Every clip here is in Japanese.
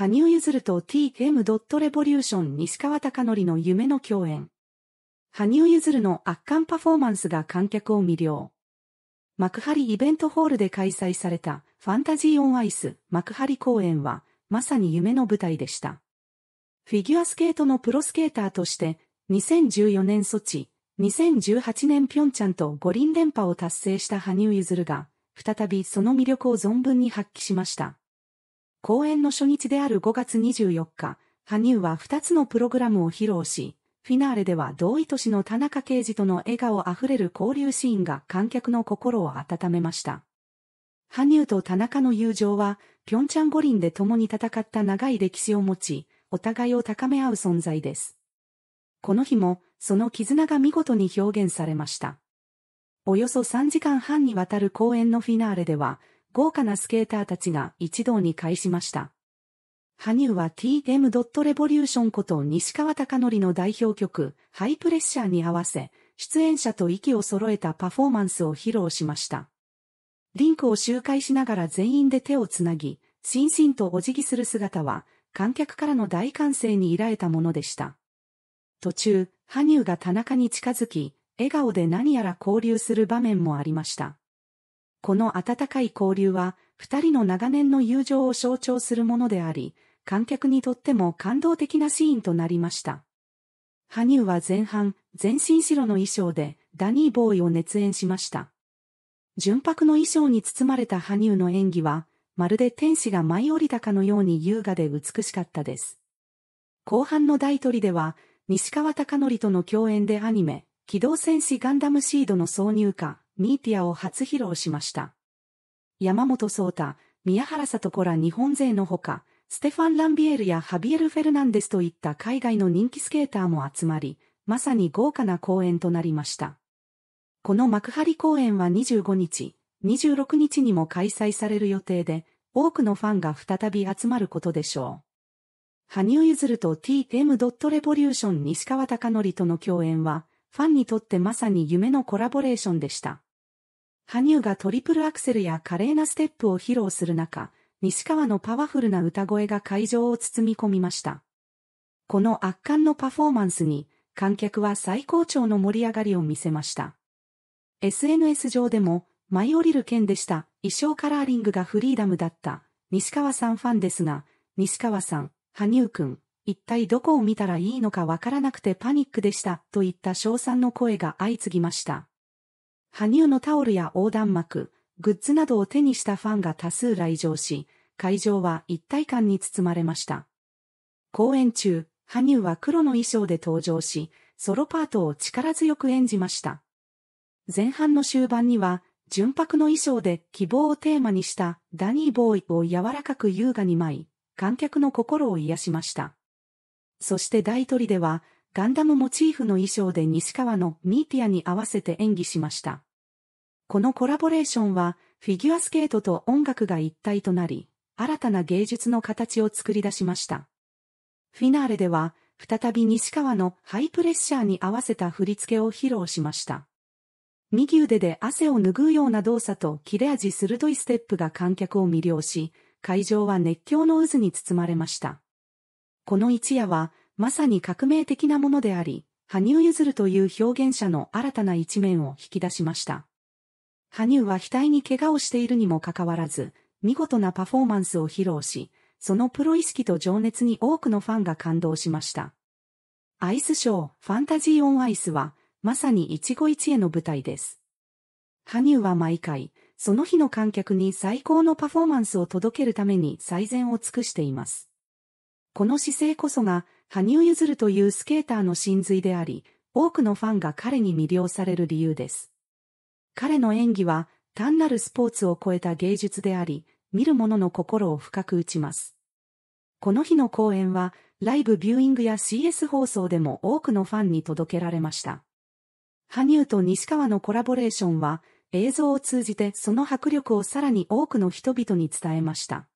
羽生結弦と TM.Revolution 西川貴則の夢の共演。羽生結弦の圧巻パフォーマンスが観客を魅了。幕張イベントホールで開催されたファンタジーオンアイス幕張公演はまさに夢の舞台でした。フィギュアスケートのプロスケーターとして2014年ソチ、2018年ピョンチャンと五輪連覇を達成した羽生結弦が再びその魅力を存分に発揮しました。公演の初日である5月24日、羽生は2つのプログラムを披露し、フィナーレでは同意年の田中刑事との笑顔あふれる交流シーンが観客の心を温めました。羽生と田中の友情は、平昌五輪で共に戦った長い歴史を持ち、お互いを高め合う存在です。この日も、その絆が見事に表現されました。およそ3時間半にわたる公演のフィナーレでは、豪華なスケーターたちが一堂に会しました。羽生は TM.Revolution こと西川貴則の代表曲、ハイプレッシャーに合わせ、出演者と息を揃えたパフォーマンスを披露しました。リンクを周回しながら全員で手をつなぎ、しんしんとお辞儀する姿は、観客からの大歓声にいられたものでした。途中、羽生が田中に近づき、笑顔で何やら交流する場面もありました。この温かい交流は、二人の長年の友情を象徴するものであり、観客にとっても感動的なシーンとなりました。羽生は前半、全身白の衣装で、ダニーボーイを熱演しました。純白の衣装に包まれた羽生の演技は、まるで天使が舞い降りたかのように優雅で美しかったです。後半の大リでは、西川貴教との共演でアニメ、機動戦士ガンダムシードの挿入歌、ミーティアを初披露しました。山本聡太、宮原里子ら日本勢のほか、ステファン・ランビエルやハビエル・フェルナンデスといった海外の人気スケーターも集まり、まさに豪華な公演となりました。この幕張公演は25日、26日にも開催される予定で、多くのファンが再び集まることでしょう。羽生結弦と TM. レボリューション西川貴教との共演は、ファンにとってまさに夢のコラボレーションでした。羽生がトリプルアクセルや華麗なステップを披露する中、西川のパワフルな歌声が会場を包み込みました。この圧巻のパフォーマンスに、観客は最高潮の盛り上がりを見せました。SNS 上でも、舞い降りる件でした、衣装カラーリングがフリーダムだった、西川さんファンですが、西川さん、羽生くん、一体どこを見たらいいのかわからなくてパニックでした、といった賞賛の声が相次ぎました。羽生のタオルや横断幕、グッズなどを手にしたファンが多数来場し、会場は一体感に包まれました。公演中、羽生は黒の衣装で登場し、ソロパートを力強く演じました。前半の終盤には、純白の衣装で希望をテーマにしたダニーボーイを柔らかく優雅に舞い、観客の心を癒しました。そして大鳥では、ガンダムモチーフの衣装で西川のミーティアに合わせて演技しました。このコラボレーションは、フィギュアスケートと音楽が一体となり、新たな芸術の形を作り出しました。フィナーレでは、再び西川のハイプレッシャーに合わせた振り付けを披露しました。右腕で汗を拭うような動作と切れ味鋭いステップが観客を魅了し、会場は熱狂の渦に包まれました。この一夜は、まさに革命的なものであり、羽生結弦という表現者の新たな一面を引き出しました。羽生は額に怪我をしているにもかかわらず、見事なパフォーマンスを披露し、そのプロ意識と情熱に多くのファンが感動しました。アイスショー、ファンタジー・オン・アイスは、まさに一期一会の舞台です。羽生は毎回、その日の観客に最高のパフォーマンスを届けるために最善を尽くしています。この姿勢こそが、羽生結弦というスケーターの真髄であり、多くのファンが彼に魅了される理由です。彼の演技は単なるスポーツを超えた芸術であり、見る者の心を深く打ちます。この日の公演は、ライブビューイングや CS 放送でも多くのファンに届けられました。羽生と西川のコラボレーションは、映像を通じてその迫力をさらに多くの人々に伝えました。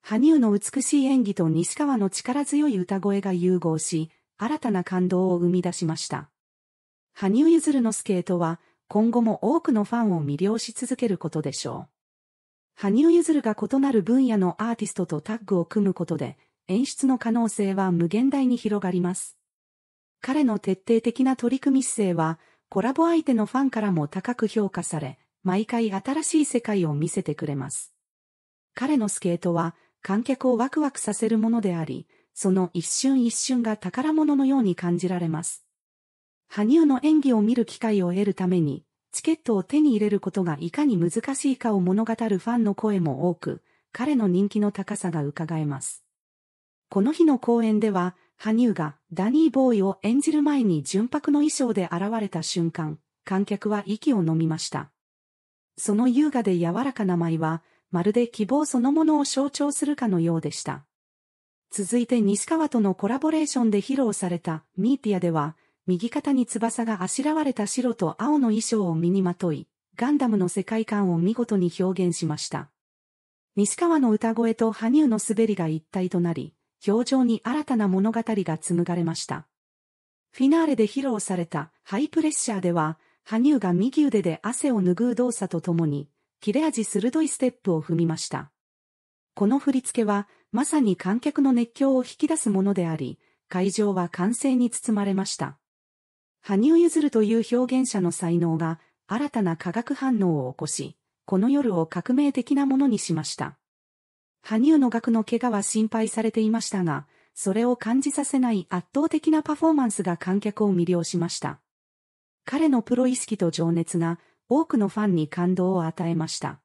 羽生の美しい演技と西川の力強い歌声が融合し、新たな感動を生み出しました。羽生結弦のスケートは、今後も多くのファンを魅了し続けることでしょう。羽生結弦が異なる分野のアーティストとタッグを組むことで、演出の可能性は無限大に広がります。彼の徹底的な取り組み姿勢は、コラボ相手のファンからも高く評価され、毎回新しい世界を見せてくれます。彼のスケートは、観客をワクワクさせるものであり、その一瞬一瞬が宝物のように感じられます。羽生の演技を見る機会を得るために、チケットを手に入れることがいかに難しいかを物語るファンの声も多く、彼の人気の高さが伺えます。この日の公演では、羽生がダニーボーイを演じる前に純白の衣装で現れた瞬間、観客は息を飲みました。その優雅で柔らかな舞は、まるで希望そのものを象徴するかのようでした。続いて西川とのコラボレーションで披露されたミーティアでは、右肩に翼があしらわれた白と青の衣装を身にまとい、ガンダムの世界観を見事に表現しました。西川の歌声と羽生の滑りが一体となり、表情に新たな物語が紡がれました。フィナーレで披露されたハイプレッシャーでは、羽生が右腕で汗を拭う動作とともに、切れ味鋭いステップを踏みました。この振り付けは、まさに観客の熱狂を引き出すものであり、会場は歓声に包まれました。羽生結弦という表現者の才能が新たな化学反応を起こし、この夜を革命的なものにしました。羽生の額の怪我は心配されていましたが、それを感じさせない圧倒的なパフォーマンスが観客を魅了しました。彼のプロ意識と情熱が多くのファンに感動を与えました。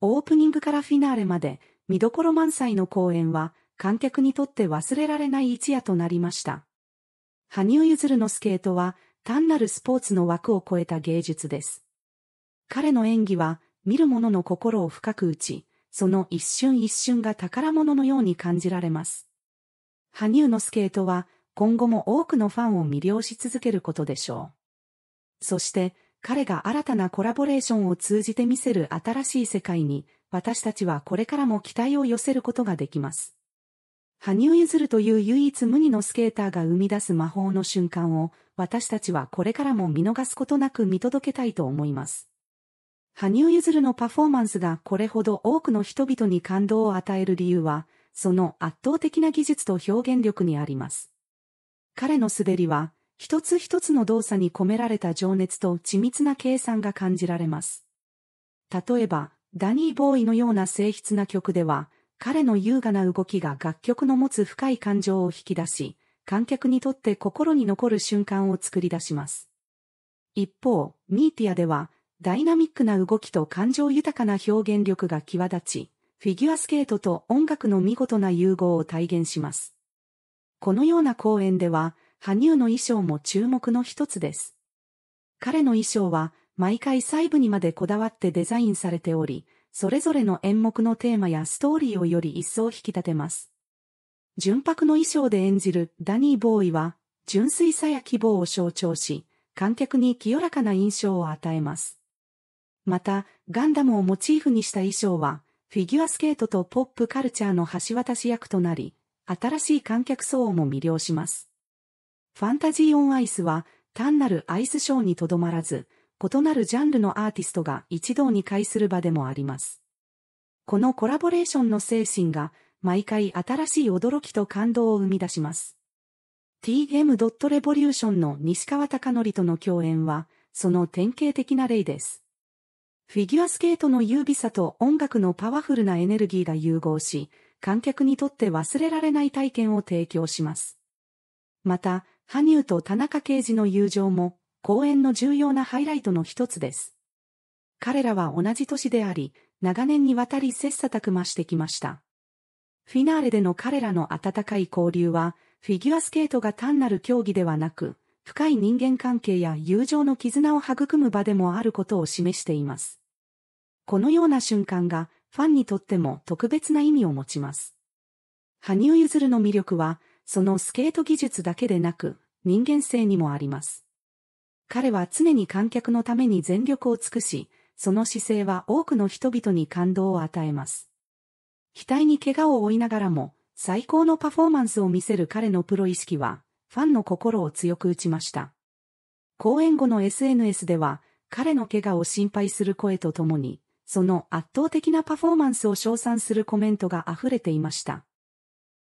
オープニングからフィナーレまで見どころ満載の公演は観客にとって忘れられない一夜となりました。羽生結弦のスケートは単なるスポーツの枠を超えた芸術です。彼の演技は見る者の心を深く打ち、その一瞬一瞬が宝物のように感じられます。羽生のスケートは今後も多くのファンを魅了し続けることでしょう。そして彼が新たなコラボレーションを通じて見せる新しい世界に私たちはこれからも期待を寄せることができます。羽生結弦という唯一無二のスケーターが生み出す魔法の瞬間を、私たちはこれからも見逃すことなく見届けたいと思います。羽生結弦のパフォーマンスがこれほど多くの人々に感動を与える理由は、その圧倒的な技術と表現力にあります。彼の滑りは、一つ一つの動作に込められた情熱と緻密な計算が感じられます。例えば、ダニー・ボーイのような静筆な曲では、彼の優雅な動きが楽曲の持つ深い感情を引き出し、観客にとって心に残る瞬間を作り出します。一方、ミーティアでは、ダイナミックな動きと感情豊かな表現力が際立ち、フィギュアスケートと音楽の見事な融合を体現します。このような公演では、羽生の衣装も注目の一つです。彼の衣装は、毎回細部にまでこだわってデザインされており、それぞれの演目のテーマやストーリーをより一層引き立てます。純白の衣装で演じるダニー・ボーイは、純粋さや希望を象徴し、観客に清らかな印象を与えます。また、ガンダムをモチーフにした衣装は、フィギュアスケートとポップカルチャーの橋渡し役となり、新しい観客層をも魅了します。ファンタジー・オン・アイスは、単なるアイスショーにとどまらず、異なるジャンルのアーティストが一堂に会する場でもあります。このコラボレーションの精神が、毎回新しい驚きと感動を生み出します。tm.revolution の西川貴則との共演は、その典型的な例です。フィギュアスケートの優美さと音楽のパワフルなエネルギーが融合し、観客にとって忘れられない体験を提供します。また、羽生と田中刑事の友情も公演の重要なハイライトの一つです。彼らは同じ年であり、長年にわたり切磋琢磨してきました。フィナーレでの彼らの温かい交流は、フィギュアスケートが単なる競技ではなく、深い人間関係や友情の絆を育む場でもあることを示しています。このような瞬間が、ファンにとっても特別な意味を持ちます。羽生結弦の魅力は、そのスケート技術だけでなく、人間性にもあります。彼は常に観客のために全力を尽くし、その姿勢は多くの人々に感動を与えます。額に怪我を負いながらも、最高のパフォーマンスを見せる彼のプロ意識は、ファンの心を強く打ちました。講演後の SNS では、彼の怪我を心配する声とともに、その圧倒的なパフォーマンスを称賛するコメントが溢れていました。